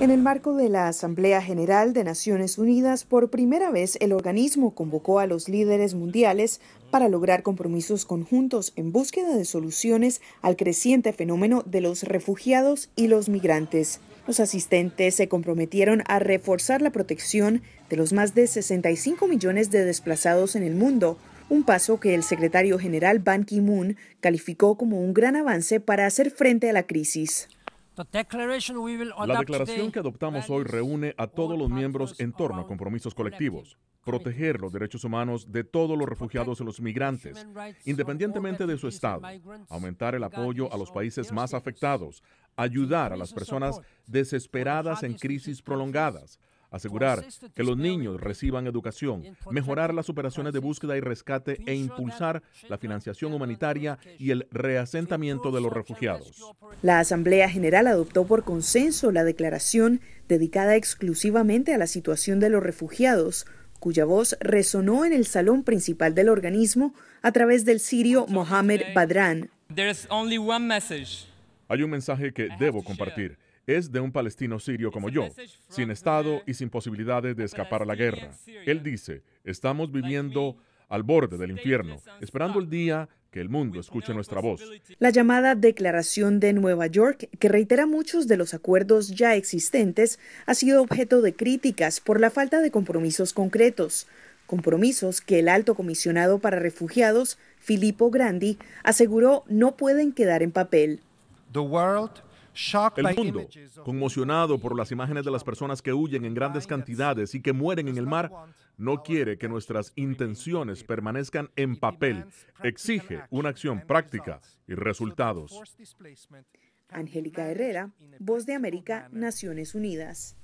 En el marco de la Asamblea General de Naciones Unidas, por primera vez el organismo convocó a los líderes mundiales para lograr compromisos conjuntos en búsqueda de soluciones al creciente fenómeno de los refugiados y los migrantes. Los asistentes se comprometieron a reforzar la protección de los más de 65 millones de desplazados en el mundo, un paso que el secretario general Ban Ki-moon calificó como un gran avance para hacer frente a la crisis. La declaración que adoptamos hoy reúne a todos los miembros en torno a compromisos colectivos. Proteger los derechos humanos de todos los refugiados y los migrantes, independientemente de su estado. Aumentar el apoyo a los países más afectados. Ayudar a las personas desesperadas en crisis prolongadas asegurar que los niños reciban educación, mejorar las operaciones de búsqueda y rescate e impulsar la financiación humanitaria y el reasentamiento de los refugiados. La Asamblea General adoptó por consenso la declaración dedicada exclusivamente a la situación de los refugiados, cuya voz resonó en el salón principal del organismo a través del sirio Mohamed Badran. Hay un mensaje que debo compartir es de un palestino sirio como yo, sin Estado y sin posibilidades de escapar a la guerra. Él dice, estamos viviendo al borde del infierno, esperando el día que el mundo escuche nuestra voz. La llamada Declaración de Nueva York, que reitera muchos de los acuerdos ya existentes, ha sido objeto de críticas por la falta de compromisos concretos, compromisos que el alto comisionado para refugiados, Filippo Grandi, aseguró no pueden quedar en papel. El mundo, conmocionado por las imágenes de las personas que huyen en grandes cantidades y que mueren en el mar, no quiere que nuestras intenciones permanezcan en papel. Exige una acción práctica y resultados. Angélica Herrera, Voz de América, Naciones Unidas.